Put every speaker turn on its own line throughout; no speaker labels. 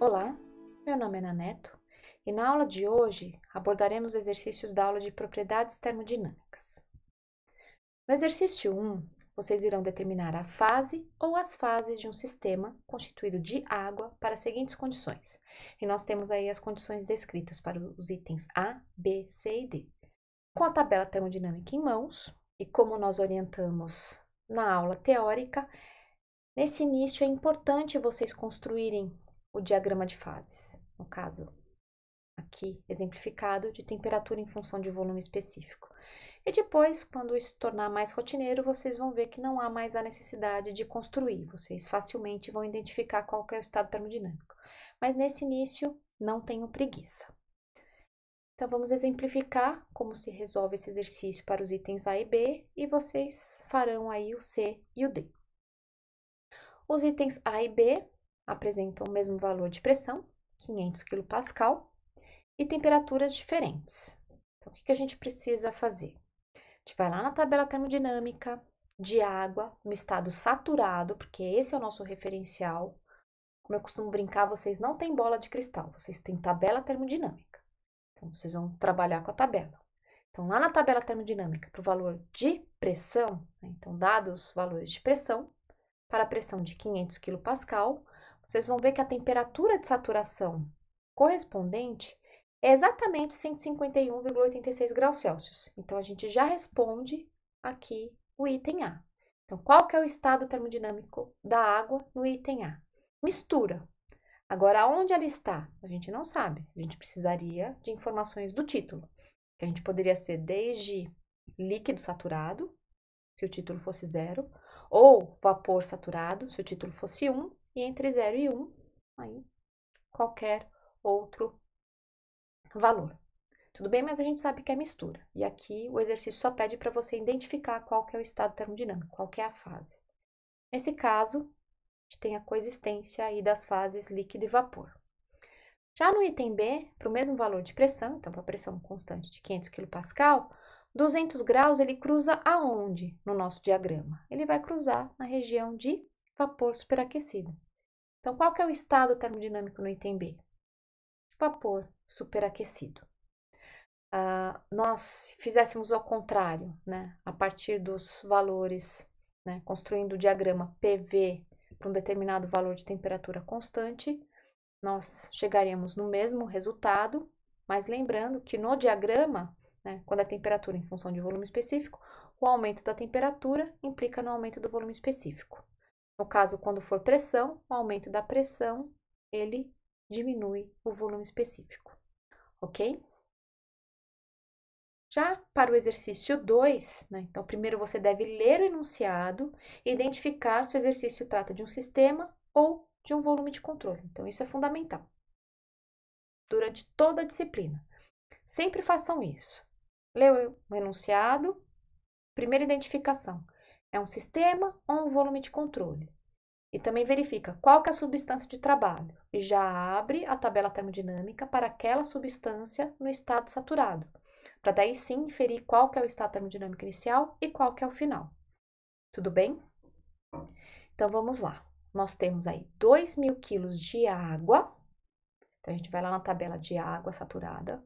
Olá, meu nome é Naneto e na aula de hoje abordaremos exercícios da aula de propriedades termodinâmicas. No exercício 1, vocês irão determinar a fase ou as fases de um sistema constituído de água para as seguintes condições. E nós temos aí as condições descritas para os itens A, B, C e D. Com a tabela termodinâmica em mãos, e como nós orientamos na aula teórica, nesse início é importante vocês construírem o diagrama de fases, no caso aqui exemplificado de temperatura em função de volume específico. E depois, quando isso tornar mais rotineiro, vocês vão ver que não há mais a necessidade de construir, vocês facilmente vão identificar qual é o estado termodinâmico. Mas nesse início, não tenham preguiça. Então, vamos exemplificar como se resolve esse exercício para os itens A e B, e vocês farão aí o C e o D. Os itens A e B apresentam o mesmo valor de pressão, 500 kPa, e temperaturas diferentes. Então, o que a gente precisa fazer? A gente vai lá na tabela termodinâmica de água, no estado saturado, porque esse é o nosso referencial. Como eu costumo brincar, vocês não têm bola de cristal, vocês têm tabela termodinâmica vocês vão trabalhar com a tabela. Então, lá na tabela termodinâmica, para o valor de pressão, né, então, dados os valores de pressão, para a pressão de 500 kPa, vocês vão ver que a temperatura de saturação correspondente é exatamente 151,86 graus Celsius. Então, a gente já responde aqui o item A. Então, qual que é o estado termodinâmico da água no item A? Mistura. Agora, onde ela está? A gente não sabe. A gente precisaria de informações do título, que a gente poderia ser desde líquido saturado, se o título fosse zero, ou vapor saturado, se o título fosse 1, um, e entre 0 e 1, um, aí qualquer outro valor. Tudo bem, mas a gente sabe que é mistura. E aqui o exercício só pede para você identificar qual que é o estado termodinâmico, qual que é a fase. Nesse caso, gente tem a coexistência aí das fases líquido e vapor. Já no item B, para o mesmo valor de pressão, então para a pressão constante de 500 kPa, 200 graus ele cruza aonde no nosso diagrama? Ele vai cruzar na região de vapor superaquecido. Então, qual que é o estado termodinâmico no item B? Vapor superaquecido. Uh, nós fizéssemos ao contrário, né? a partir dos valores, né? construindo o diagrama PV para um determinado valor de temperatura constante, nós chegaríamos no mesmo resultado, mas lembrando que no diagrama, né, quando a é temperatura em função de volume específico, o aumento da temperatura implica no aumento do volume específico. No caso, quando for pressão, o aumento da pressão, ele diminui o volume específico, ok? Já para o exercício 2, né, então primeiro você deve ler o enunciado e identificar se o exercício trata de um sistema ou de um volume de controle. Então, isso é fundamental. Durante toda a disciplina. Sempre façam isso. Leu o enunciado, primeira identificação. É um sistema ou um volume de controle? E também verifica qual que é a substância de trabalho e já abre a tabela termodinâmica para aquela substância no estado saturado para daí sim inferir qual que é o estado termodinâmico inicial e qual que é o final. Tudo bem? Então vamos lá. Nós temos aí 2 mil quilos de água. Então a gente vai lá na tabela de água saturada.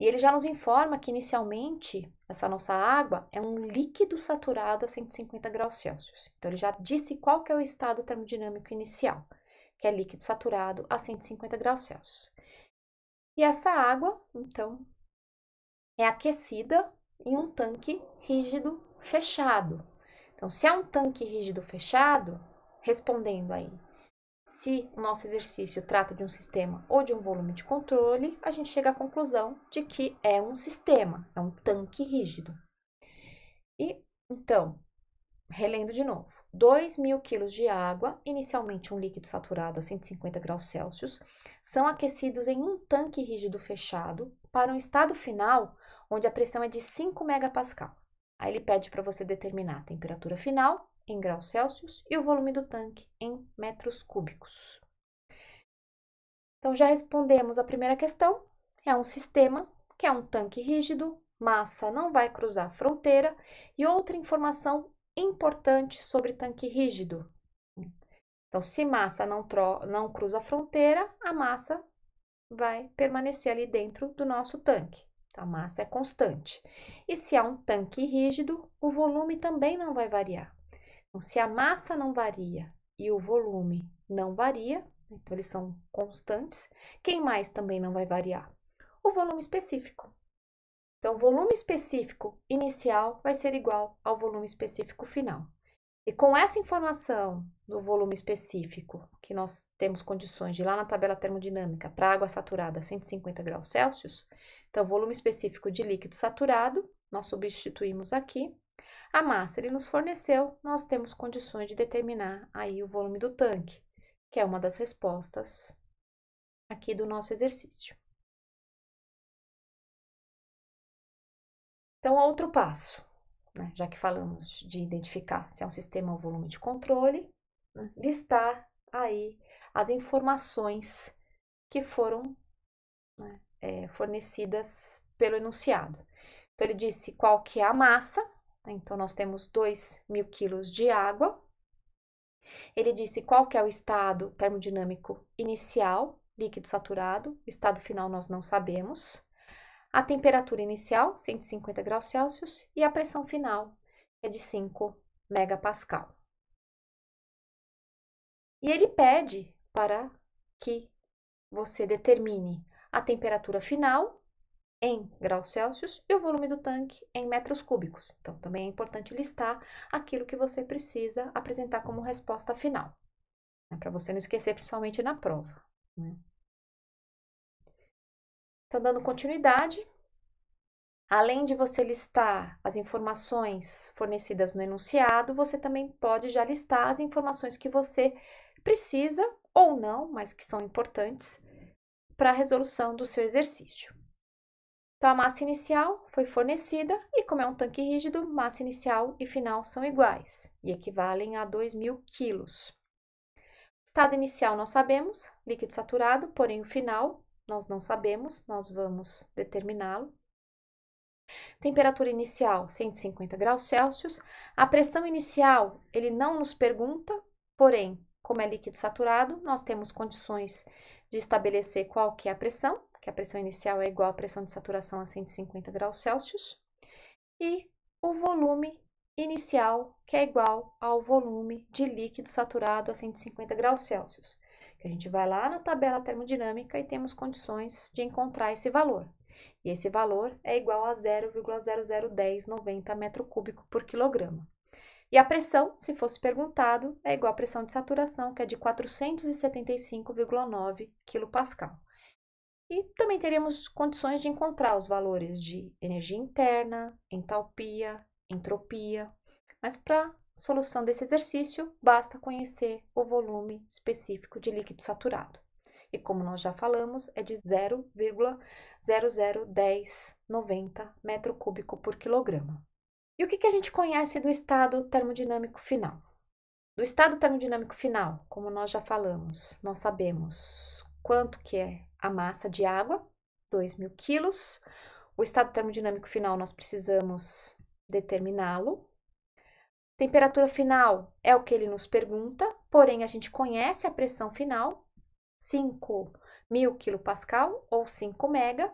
E ele já nos informa que inicialmente essa nossa água é um líquido saturado a 150 graus Celsius. Então ele já disse qual que é o estado termodinâmico inicial, que é líquido saturado a 150 graus Celsius. E essa água, então, é aquecida em um tanque rígido fechado. Então, se é um tanque rígido fechado, respondendo aí, se o nosso exercício trata de um sistema ou de um volume de controle, a gente chega à conclusão de que é um sistema, é um tanque rígido. E então, relendo de novo, 2 mil quilos de água, inicialmente um líquido saturado a 150 graus Celsius, são aquecidos em um tanque rígido fechado para um estado final onde a pressão é de 5 megapascal. Aí ele pede para você determinar a temperatura final em graus Celsius e o volume do tanque em metros cúbicos. Então já respondemos a primeira questão. É um sistema que é um tanque rígido, massa não vai cruzar a fronteira e outra informação importante sobre tanque rígido. Então, se massa não, não cruza a fronteira, a massa vai permanecer ali dentro do nosso tanque a massa é constante. E se há um tanque rígido, o volume também não vai variar. Então, se a massa não varia e o volume não varia, então eles são constantes, quem mais também não vai variar? O volume específico. Então, o volume específico inicial vai ser igual ao volume específico final. E com essa informação do volume específico, que nós temos condições de ir lá na tabela termodinâmica para água saturada a 150 graus Celsius, então, volume específico de líquido saturado, nós substituímos aqui. A massa ele nos forneceu, nós temos condições de determinar aí o volume do tanque, que é uma das respostas aqui do nosso exercício. Então, outro passo, né? já que falamos de identificar se é um sistema ou volume de controle, né? listar aí as informações que foram né, é, fornecidas pelo enunciado. Então, ele disse qual que é a massa, né? então nós temos 2 mil quilos de água. Ele disse qual que é o estado termodinâmico inicial, líquido saturado, o estado final nós não sabemos. A temperatura inicial, 150 graus Celsius, e a pressão final é de 5 megapascal. E ele pede para que você determine a temperatura final em graus Celsius e o volume do tanque em metros cúbicos. Então, também é importante listar aquilo que você precisa apresentar como resposta final, né, para você não esquecer, principalmente na prova. Né? Então, dando continuidade, além de você listar as informações fornecidas no enunciado, você também pode já listar as informações que você precisa ou não, mas que são importantes para a resolução do seu exercício. Então, a massa inicial foi fornecida e, como é um tanque rígido, massa inicial e final são iguais e equivalem a 2.000 quilos. Estado inicial nós sabemos, líquido saturado, porém o final nós não sabemos, nós vamos determiná-lo. Temperatura inicial 150 graus Celsius. A pressão inicial ele não nos pergunta, porém, como é líquido saturado, nós temos condições de estabelecer qual que é a pressão, que a pressão inicial é igual à pressão de saturação a 150 graus Celsius, e o volume inicial, que é igual ao volume de líquido saturado a 150 graus Celsius. Que a gente vai lá na tabela termodinâmica e temos condições de encontrar esse valor. E esse valor é igual a 0,001090 metro cúbico por quilograma. E a pressão, se fosse perguntado, é igual à pressão de saturação, que é de 475,9 kPa. E também teremos condições de encontrar os valores de energia interna, entalpia, entropia. Mas para solução desse exercício, basta conhecer o volume específico de líquido saturado. E como nós já falamos, é de 0,001090 m³ cúbico por quilograma. E o que, que a gente conhece do estado termodinâmico final? Do estado termodinâmico final, como nós já falamos, nós sabemos quanto que é a massa de água, 2.000 mil quilos. O estado termodinâmico final nós precisamos determiná-lo. Temperatura final é o que ele nos pergunta, porém a gente conhece a pressão final, 5.000 mil ou 5 mega.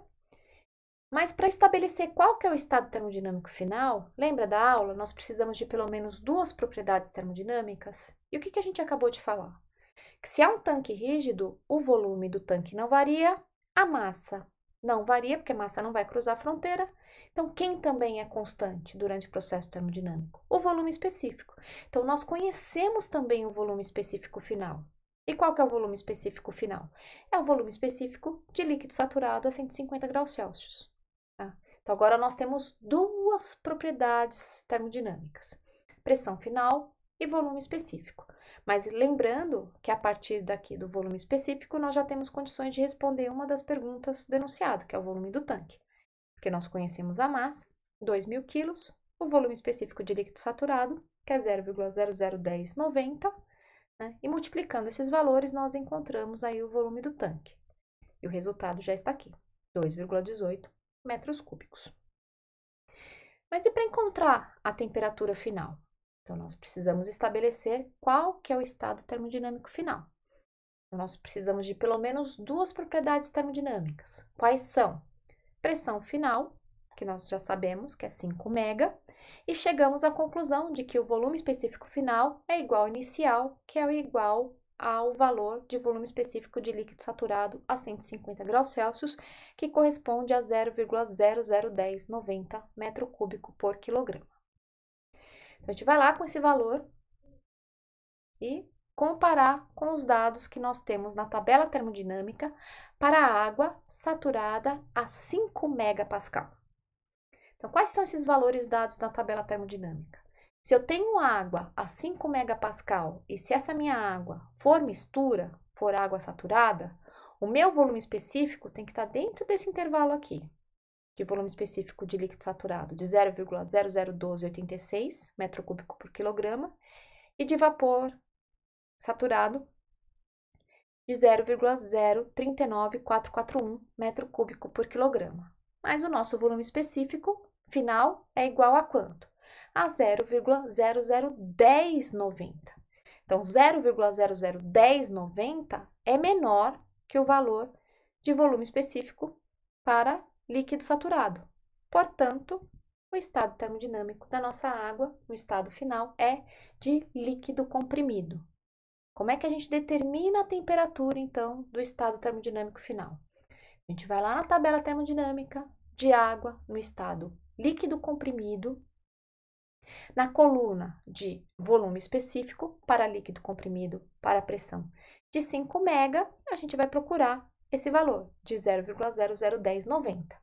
Mas para estabelecer qual que é o estado termodinâmico final, lembra da aula? Nós precisamos de pelo menos duas propriedades termodinâmicas. E o que, que a gente acabou de falar? Que se há um tanque rígido, o volume do tanque não varia, a massa não varia, porque a massa não vai cruzar a fronteira. Então, quem também é constante durante o processo termodinâmico? O volume específico. Então, nós conhecemos também o volume específico final. E qual que é o volume específico final? É o volume específico de líquido saturado a 150 graus Celsius. Então, agora nós temos duas propriedades termodinâmicas: pressão final e volume específico. Mas lembrando que a partir daqui do volume específico, nós já temos condições de responder uma das perguntas do enunciado, que é o volume do tanque. Porque nós conhecemos a massa, 2.000 quilos, o volume específico de líquido saturado, que é 0,001090, né? e multiplicando esses valores, nós encontramos aí o volume do tanque. E o resultado já está aqui, 2,18 metros cúbicos. Mas e para encontrar a temperatura final? Então, nós precisamos estabelecer qual que é o estado termodinâmico final. Então, nós precisamos de pelo menos duas propriedades termodinâmicas. Quais são? Pressão final, que nós já sabemos que é 5 mega, e chegamos à conclusão de que o volume específico final é igual ao inicial, que é igual ao valor de volume específico de líquido saturado a 150 graus Celsius, que corresponde a 0,001090 metro cúbico por quilograma. Então, a gente vai lá com esse valor e comparar com os dados que nós temos na tabela termodinâmica para a água saturada a 5 megapascal. Então, quais são esses valores dados na tabela termodinâmica? Se eu tenho água a 5 megapascal e se essa minha água for mistura, for água saturada, o meu volume específico tem que estar tá dentro desse intervalo aqui, de volume específico de líquido saturado, de 0,001286 metro cúbico por quilograma, e de vapor saturado de 0,039441 metro cúbico por quilograma. Mas o nosso volume específico final é igual a quanto? a 0,00190. Então, 0,00190 é menor que o valor de volume específico para líquido saturado. Portanto, o estado termodinâmico da nossa água, no estado final, é de líquido comprimido. Como é que a gente determina a temperatura, então, do estado termodinâmico final? A gente vai lá na tabela termodinâmica de água no estado líquido comprimido, na coluna de volume específico, para líquido comprimido, para pressão de 5 mega, a gente vai procurar esse valor de 0,001090.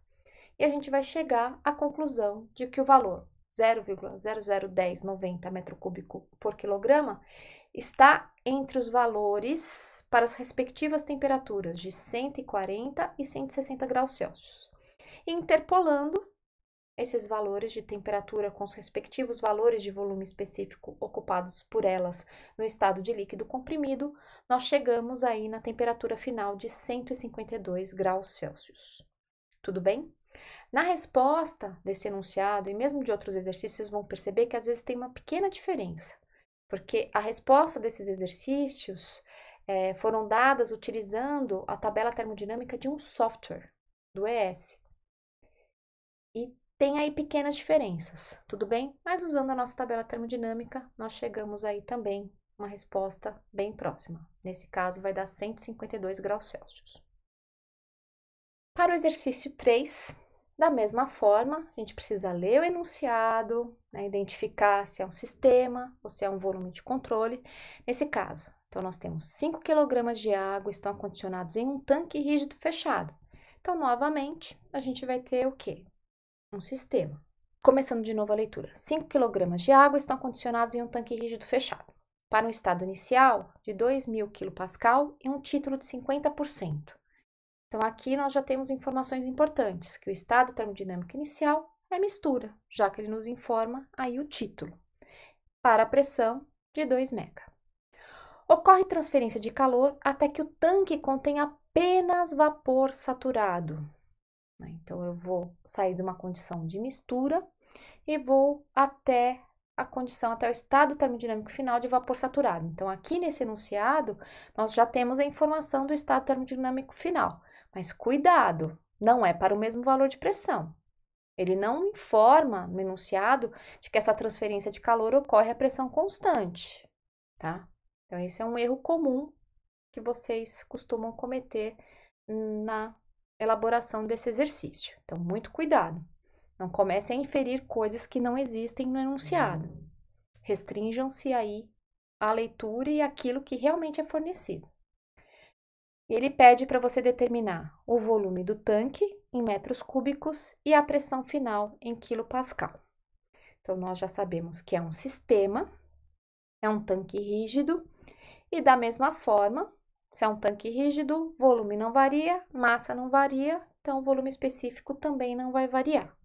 E a gente vai chegar à conclusão de que o valor 0,001090 metro cúbico por quilograma está entre os valores para as respectivas temperaturas de 140 e 160 graus Celsius. Interpolando, esses valores de temperatura com os respectivos valores de volume específico ocupados por elas no estado de líquido comprimido, nós chegamos aí na temperatura final de 152 graus Celsius. Tudo bem? Na resposta desse enunciado e mesmo de outros exercícios, vão perceber que às vezes tem uma pequena diferença, porque a resposta desses exercícios é, foram dadas utilizando a tabela termodinâmica de um software, do ES. E tem aí pequenas diferenças, tudo bem? Mas usando a nossa tabela termodinâmica, nós chegamos aí também uma resposta bem próxima. Nesse caso, vai dar 152 graus Celsius. Para o exercício 3, da mesma forma, a gente precisa ler o enunciado, né, identificar se é um sistema ou se é um volume de controle. Nesse caso, então nós temos 5 kg de água, estão acondicionados em um tanque rígido fechado. Então, novamente, a gente vai ter o quê? um sistema. Começando de novo a leitura. 5 kg de água estão condicionados em um tanque rígido fechado, para um estado inicial de 2.000 kPa e um título de 50%. Então, aqui nós já temos informações importantes, que o estado termodinâmico inicial é mistura, já que ele nos informa aí o título, para a pressão de 2 mega. Ocorre transferência de calor até que o tanque contém apenas vapor saturado. Né? Então, eu vou sair de uma condição de mistura e vou até a condição, até o estado termodinâmico final de vapor saturado. Então, aqui nesse enunciado, nós já temos a informação do estado termodinâmico final. Mas cuidado, não é para o mesmo valor de pressão. Ele não informa no enunciado de que essa transferência de calor ocorre a pressão constante, tá? Então, esse é um erro comum que vocês costumam cometer na elaboração desse exercício. Então, muito cuidado. Não comecem a inferir coisas que não existem no enunciado. Restringam-se aí à leitura e aquilo que realmente é fornecido. Ele pede para você determinar o volume do tanque em metros cúbicos e a pressão final em quilopascal. Então, nós já sabemos que é um sistema, é um tanque rígido, e da mesma forma, se é um tanque rígido, volume não varia, massa não varia, então o volume específico também não vai variar.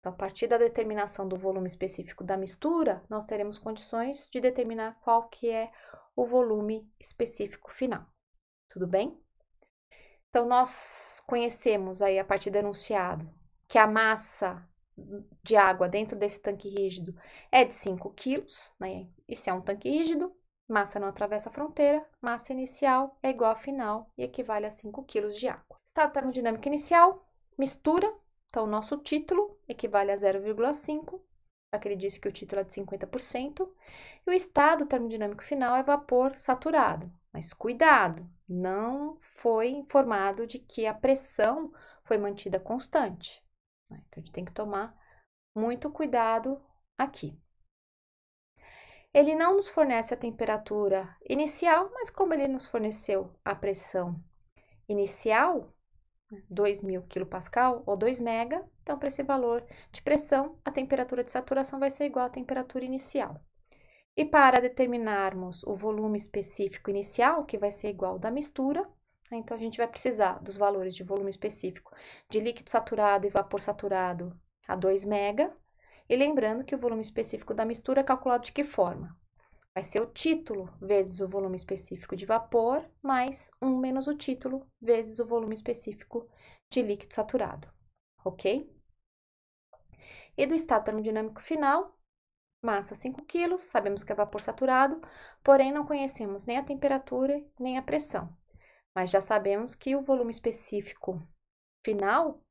Então, a partir da determinação do volume específico da mistura, nós teremos condições de determinar qual que é o volume específico final. Tudo bem? Então, nós conhecemos aí a partir do enunciado que a massa de água dentro desse tanque rígido é de 5 quilos, né? E se é um tanque rígido, Massa não atravessa a fronteira, massa inicial é igual a final e equivale a 5 kg de água. Estado termodinâmico inicial, mistura, então nosso título equivale a 0,5, já que ele disse que o título é de 50%, e o estado termodinâmico final é vapor saturado. Mas cuidado, não foi informado de que a pressão foi mantida constante. Né? Então, a gente tem que tomar muito cuidado aqui. Ele não nos fornece a temperatura inicial, mas como ele nos forneceu a pressão inicial, 2.000 né, kPa ou 2 mega, então para esse valor de pressão, a temperatura de saturação vai ser igual à temperatura inicial. E para determinarmos o volume específico inicial, que vai ser igual da mistura, né, então, a gente vai precisar dos valores de volume específico de líquido saturado e vapor saturado a 2 mega, e lembrando que o volume específico da mistura é calculado de que forma? Vai ser o título vezes o volume específico de vapor, mais 1 menos o título vezes o volume específico de líquido saturado, ok? E do estado termodinâmico final, massa 5 kg, sabemos que é vapor saturado, porém não conhecemos nem a temperatura nem a pressão. Mas já sabemos que o volume específico final,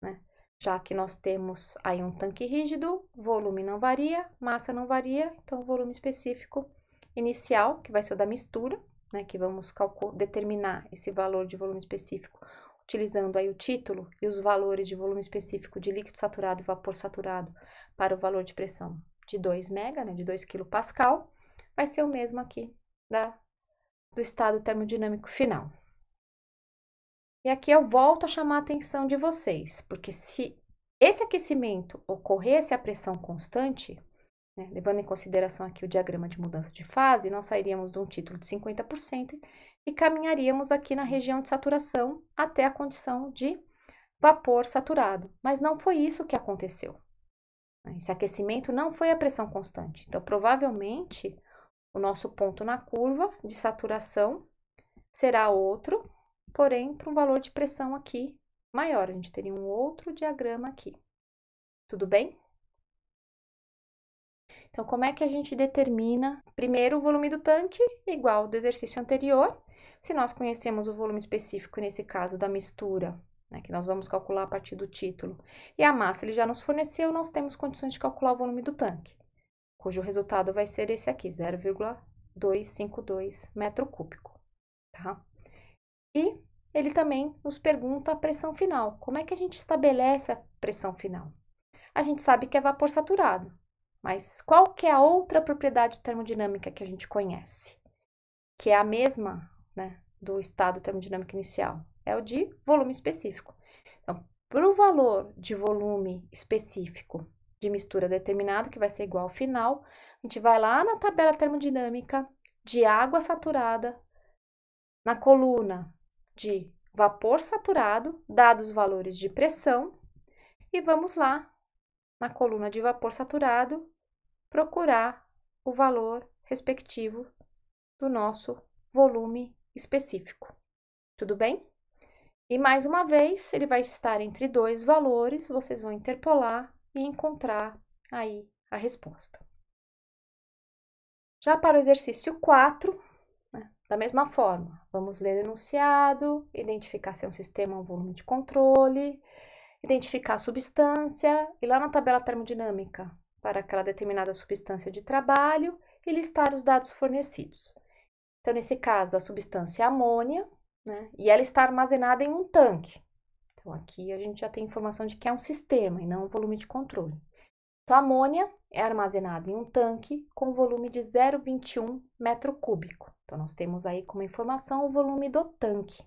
né, já que nós temos aí um tanque rígido, volume não varia, massa não varia, então o volume específico inicial, que vai ser o da mistura, né, que vamos determinar esse valor de volume específico utilizando aí o título e os valores de volume específico de líquido saturado e vapor saturado para o valor de pressão de 2 mega, né, de 2 kPa, vai ser o mesmo aqui da, do estado termodinâmico final. E aqui eu volto a chamar a atenção de vocês, porque se esse aquecimento ocorresse a pressão constante, né, levando em consideração aqui o diagrama de mudança de fase, nós sairíamos de um título de 50% e caminharíamos aqui na região de saturação até a condição de vapor saturado. Mas não foi isso que aconteceu. Né. Esse aquecimento não foi a pressão constante. Então, provavelmente, o nosso ponto na curva de saturação será outro, porém, para um valor de pressão aqui maior. A gente teria um outro diagrama aqui. Tudo bem? Então, como é que a gente determina, primeiro, o volume do tanque igual ao do exercício anterior? Se nós conhecemos o volume específico, nesse caso, da mistura, né, que nós vamos calcular a partir do título, e a massa ele já nos forneceu, nós temos condições de calcular o volume do tanque, cujo resultado vai ser esse aqui, 0,252 metro cúbico, tá? E ele também nos pergunta a pressão final. Como é que a gente estabelece a pressão final? A gente sabe que é vapor saturado, mas qual que é a outra propriedade termodinâmica que a gente conhece? Que é a mesma né, do estado termodinâmico inicial, é o de volume específico. Então, para o valor de volume específico de mistura determinado, que vai ser igual ao final, a gente vai lá na tabela termodinâmica de água saturada, na coluna de vapor saturado, dados os valores de pressão, e vamos lá na coluna de vapor saturado procurar o valor respectivo do nosso volume específico. Tudo bem? E mais uma vez, ele vai estar entre dois valores, vocês vão interpolar e encontrar aí a resposta. Já para o exercício 4, da mesma forma, vamos ler o enunciado, identificar se é um sistema ou um volume de controle, identificar a substância e lá na tabela termodinâmica para aquela determinada substância de trabalho e listar os dados fornecidos. Então, nesse caso, a substância é amônia, né? E ela está armazenada em um tanque. Então, aqui a gente já tem informação de que é um sistema e não um volume de controle. A amônia é armazenada em um tanque com volume de 0,21 metro cúbico. Então, nós temos aí como informação o volume do tanque.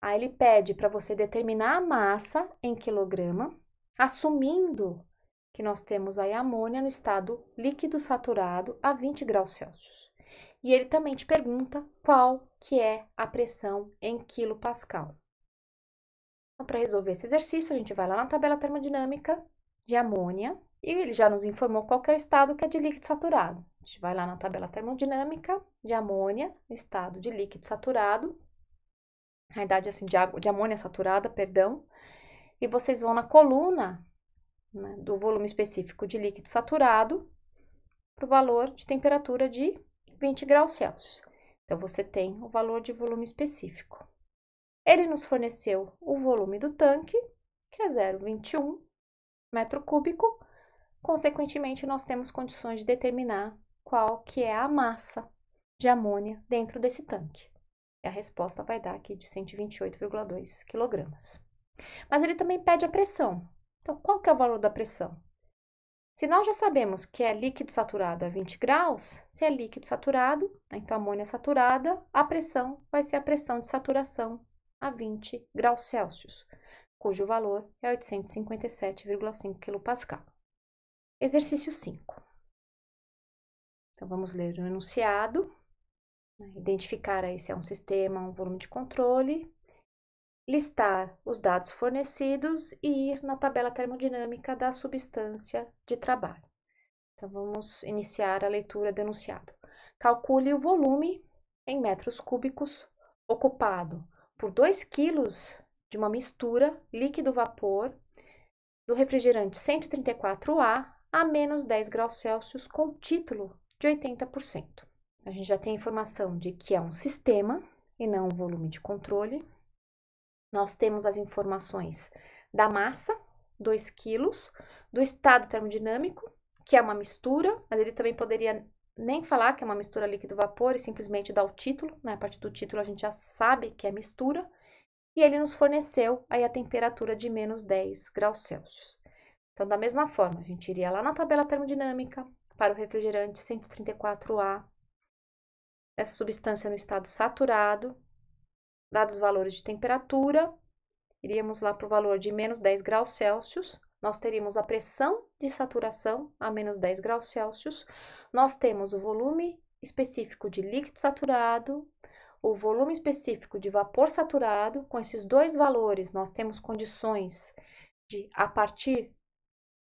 Aí ele pede para você determinar a massa em quilograma, assumindo que nós temos aí amônia no estado líquido saturado a 20 graus Celsius. E ele também te pergunta qual que é a pressão em quilopascal. Então, para resolver esse exercício, a gente vai lá na tabela termodinâmica de amônia e ele já nos informou qual é o estado que é de líquido saturado. A gente vai lá na tabela termodinâmica de amônia, estado de líquido saturado. Na verdade, assim, de, água, de amônia saturada, perdão. E vocês vão na coluna né, do volume específico de líquido saturado para o valor de temperatura de 20 graus Celsius. Então, você tem o valor de volume específico. Ele nos forneceu o volume do tanque, que é 0,21 metro cúbico, Consequentemente, nós temos condições de determinar qual que é a massa de amônia dentro desse tanque. E a resposta vai dar aqui de 128,2 kg. Mas ele também pede a pressão. Então, qual que é o valor da pressão? Se nós já sabemos que é líquido saturado a 20 graus, se é líquido saturado, né, então amônia é saturada, a pressão vai ser a pressão de saturação a 20 graus Celsius, cujo valor é 857,5 kPa. Exercício 5. Então, vamos ler o enunciado, né? identificar aí se é um sistema, um volume de controle, listar os dados fornecidos e ir na tabela termodinâmica da substância de trabalho. Então, vamos iniciar a leitura do enunciado. Calcule o volume em metros cúbicos ocupado por 2 kg de uma mistura líquido-vapor do refrigerante 134A a menos 10 graus Celsius com título de 80%. A gente já tem a informação de que é um sistema e não um volume de controle. Nós temos as informações da massa, 2 quilos, do estado termodinâmico, que é uma mistura, mas ele também poderia nem falar que é uma mistura líquido-vapor e simplesmente dar o título, né? A partir do título a gente já sabe que é mistura. E ele nos forneceu aí a temperatura de menos 10 graus Celsius. Então, da mesma forma, a gente iria lá na tabela termodinâmica para o refrigerante 134A. Essa substância no estado saturado, dados os valores de temperatura, iríamos lá para o valor de menos 10 graus Celsius, nós teríamos a pressão de saturação a menos 10 graus Celsius, nós temos o volume específico de líquido saturado, o volume específico de vapor saturado, com esses dois valores, nós temos condições de, a partir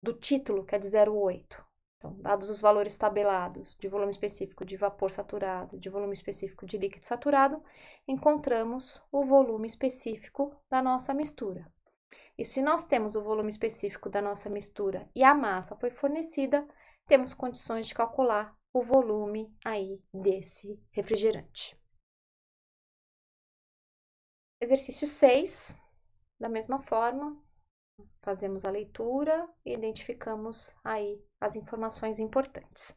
do título, que é de 0,8. Então, dados os valores tabelados de volume específico de vapor saturado, de volume específico de líquido saturado, encontramos o volume específico da nossa mistura. E se nós temos o volume específico da nossa mistura e a massa foi fornecida, temos condições de calcular o volume aí desse refrigerante. Exercício 6, da mesma forma, fazemos a leitura e identificamos aí as informações importantes.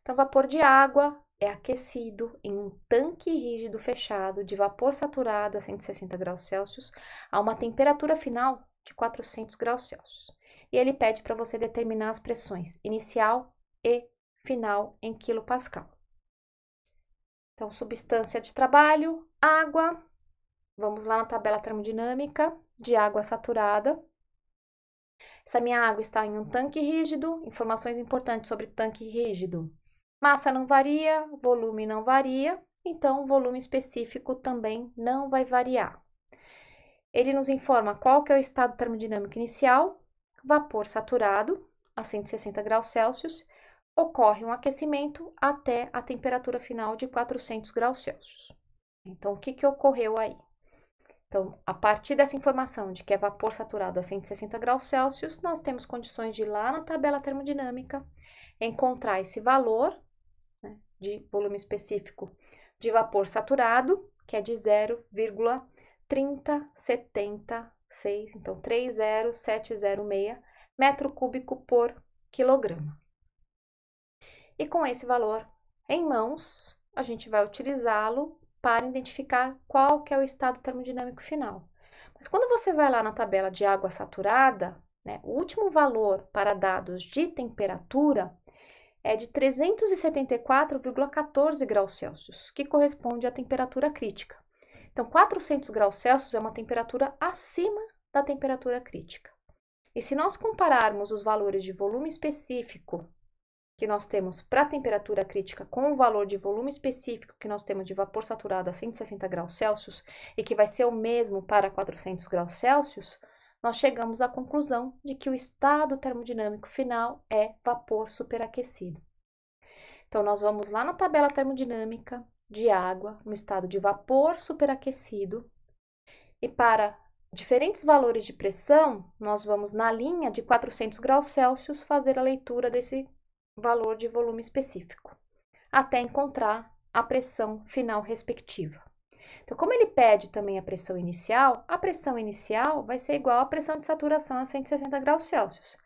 Então, vapor de água é aquecido em um tanque rígido fechado de vapor saturado a 160 graus Celsius a uma temperatura final de 400 graus Celsius. E ele pede para você determinar as pressões inicial e final em quilopascal. Então, substância de trabalho, água. Vamos lá na tabela termodinâmica de água saturada. Essa minha água está em um tanque rígido, informações importantes sobre tanque rígido. Massa não varia, volume não varia, então o volume específico também não vai variar. Ele nos informa qual que é o estado termodinâmico inicial, vapor saturado a 160 graus Celsius, ocorre um aquecimento até a temperatura final de 400 graus Celsius. Então, o que, que ocorreu aí? Então, a partir dessa informação de que é vapor saturado a 160 graus Celsius, nós temos condições de ir lá na tabela termodinâmica encontrar esse valor né, de volume específico de vapor saturado, que é de 0,3076, então 30706 metro cúbico por quilograma. E com esse valor em mãos, a gente vai utilizá-lo para identificar qual que é o estado termodinâmico final. Mas quando você vai lá na tabela de água saturada, né, o último valor para dados de temperatura é de 374,14 graus Celsius, que corresponde à temperatura crítica. Então, 400 graus Celsius é uma temperatura acima da temperatura crítica. E se nós compararmos os valores de volume específico que nós temos para temperatura crítica com o valor de volume específico que nós temos de vapor saturado a 160 graus Celsius e que vai ser o mesmo para 400 graus Celsius, nós chegamos à conclusão de que o estado termodinâmico final é vapor superaquecido. Então, nós vamos lá na tabela termodinâmica de água no estado de vapor superaquecido e para diferentes valores de pressão, nós vamos na linha de 400 graus Celsius fazer a leitura desse valor de volume específico, até encontrar a pressão final respectiva. Então, como ele pede também a pressão inicial, a pressão inicial vai ser igual à pressão de saturação a 160 graus Celsius,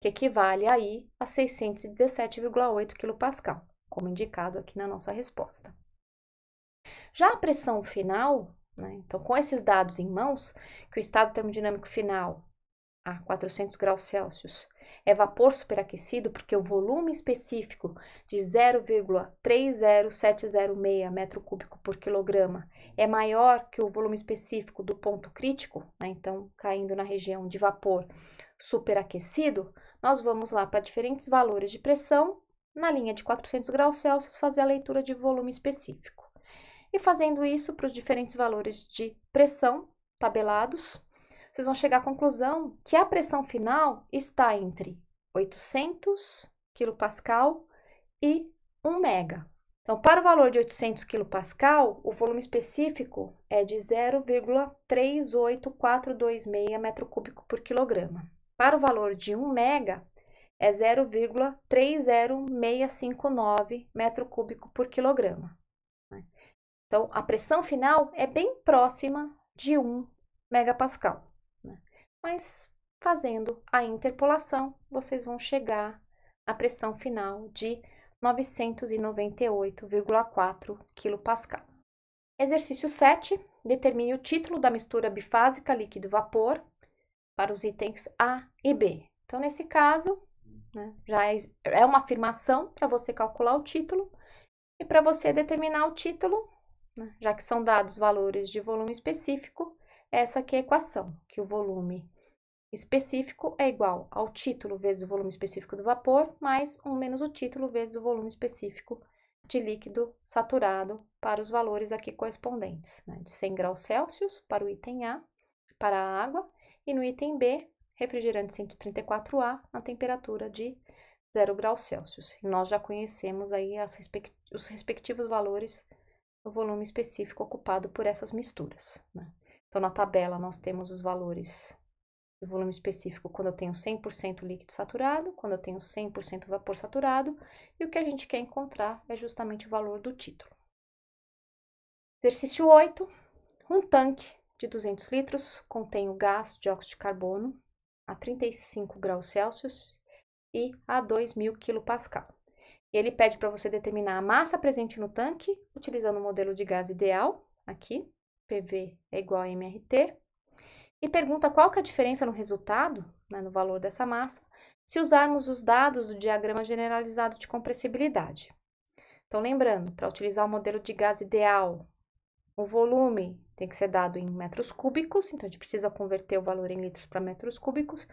que equivale aí a 617,8 kPa, como indicado aqui na nossa resposta. Já a pressão final, né, então com esses dados em mãos, que o estado termodinâmico final a 400 graus Celsius é vapor superaquecido porque o volume específico de 0,30706 metro cúbico por quilograma é maior que o volume específico do ponto crítico, né? então caindo na região de vapor superaquecido, nós vamos lá para diferentes valores de pressão na linha de 400 graus Celsius fazer a leitura de volume específico. E fazendo isso para os diferentes valores de pressão tabelados, vocês vão chegar à conclusão que a pressão final está entre 800 kPa e 1 mega. Então, para o valor de 800 kPa, o volume específico é de 0,38426 m3 por quilograma. Para o valor de 1 mega, é 0,30659 m3 por quilograma. Né? Então, a pressão final é bem próxima de 1 megapascal mas fazendo a interpolação, vocês vão chegar na pressão final de 998,4 kPa. Exercício 7. Determine o título da mistura bifásica líquido-vapor para os itens A e B. Então, nesse caso, né, já é, é uma afirmação para você calcular o título e para você determinar o título, né, já que são dados valores de volume específico, é essa aqui é a equação, que o volume específico é igual ao título vezes o volume específico do vapor, mais 1 menos o título vezes o volume específico de líquido saturado para os valores aqui correspondentes, né? de 100 graus Celsius para o item A, para a água, e no item B, refrigerante 134A, na temperatura de 0 graus Celsius. E nós já conhecemos aí respect os respectivos valores do volume específico ocupado por essas misturas. Né? Então, na tabela, nós temos os valores de volume específico quando eu tenho 100% líquido saturado, quando eu tenho 100% vapor saturado, e o que a gente quer encontrar é justamente o valor do título. Exercício 8. Um tanque de 200 litros contém o gás de óxido de carbono a 35 graus Celsius e a 2.000 kPa. Ele pede para você determinar a massa presente no tanque, utilizando o modelo de gás ideal, aqui, PV é igual a MRT, e pergunta qual que é a diferença no resultado, né, no valor dessa massa, se usarmos os dados do diagrama generalizado de compressibilidade. Então, lembrando, para utilizar o modelo de gás ideal, o volume tem que ser dado em metros cúbicos, então a gente precisa converter o valor em litros para metros cúbicos,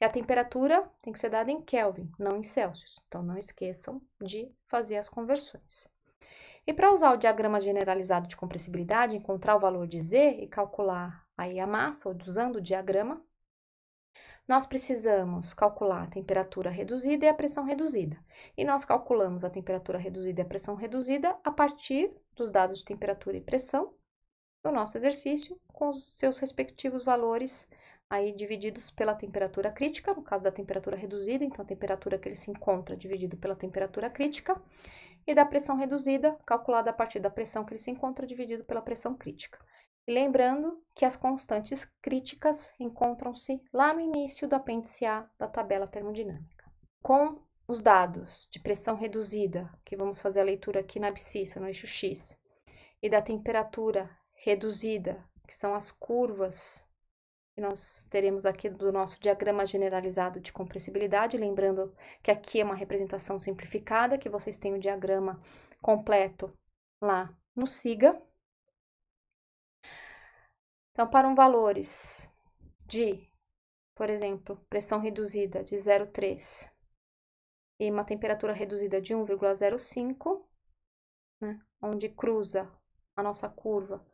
e a temperatura tem que ser dada em Kelvin, não em Celsius. Então, não esqueçam de fazer as conversões. E para usar o diagrama generalizado de compressibilidade, encontrar o valor de Z e calcular aí a massa, usando o diagrama, nós precisamos calcular a temperatura reduzida e a pressão reduzida. E nós calculamos a temperatura reduzida e a pressão reduzida a partir dos dados de temperatura e pressão do nosso exercício, com os seus respectivos valores aí divididos pela temperatura crítica, no caso da temperatura reduzida, então a temperatura que ele se encontra dividido pela temperatura crítica, e da pressão reduzida, calculada a partir da pressão que ele se encontra dividido pela pressão crítica. E lembrando que as constantes críticas encontram-se lá no início do apêndice A da tabela termodinâmica. Com os dados de pressão reduzida, que vamos fazer a leitura aqui na abscissa, no eixo X, e da temperatura reduzida, que são as curvas que nós teremos aqui do nosso diagrama generalizado de compressibilidade, lembrando que aqui é uma representação simplificada, que vocês têm o diagrama completo lá no SIGA. Então, para um valores de, por exemplo, pressão reduzida de 0,3 e uma temperatura reduzida de 1,05, né, onde cruza a nossa curva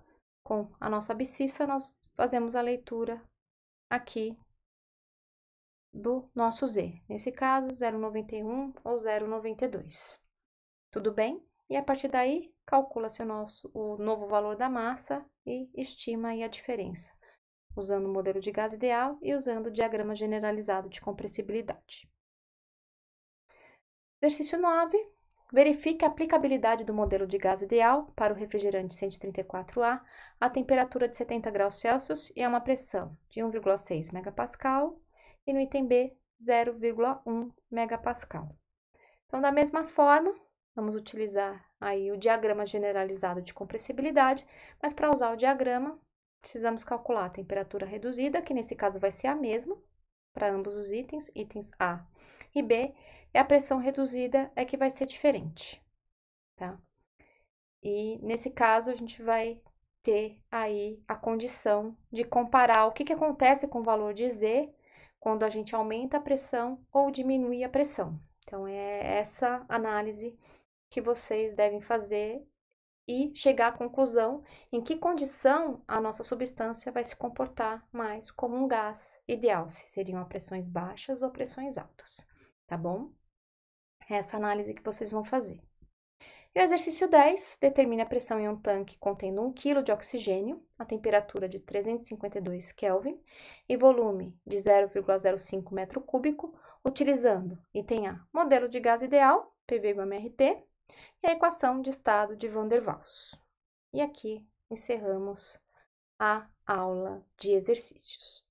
com a nossa abscissa, nós fazemos a leitura aqui do nosso Z. Nesse caso, 0,91 ou 0,92. Tudo bem? E a partir daí, calcula-se o, o novo valor da massa e estima aí a diferença, usando o modelo de gás ideal e usando o diagrama generalizado de compressibilidade. Exercício 9. Verifique a aplicabilidade do modelo de gás ideal para o refrigerante 134A a temperatura de 70 graus Celsius e a uma pressão de 1,6 MPa e no item B 0,1 MPa. Então, da mesma forma, Vamos utilizar aí o diagrama generalizado de compressibilidade, mas para usar o diagrama, precisamos calcular a temperatura reduzida, que nesse caso vai ser a mesma para ambos os itens, itens A e B, e a pressão reduzida é que vai ser diferente, tá? E nesse caso, a gente vai ter aí a condição de comparar o que, que acontece com o valor de Z quando a gente aumenta a pressão ou diminui a pressão. Então, é essa análise que vocês devem fazer e chegar à conclusão em que condição a nossa substância vai se comportar mais como um gás ideal, se seriam a pressões baixas ou pressões altas, tá bom? É essa análise que vocês vão fazer. E o exercício 10 determina a pressão em um tanque contendo 1 kg de oxigênio, a temperatura de 352 Kelvin e volume de 0,05 metro cúbico, utilizando item A, modelo de gás ideal, PV igual a MRT, e a equação de estado de Van der Waals. E aqui encerramos a aula de exercícios.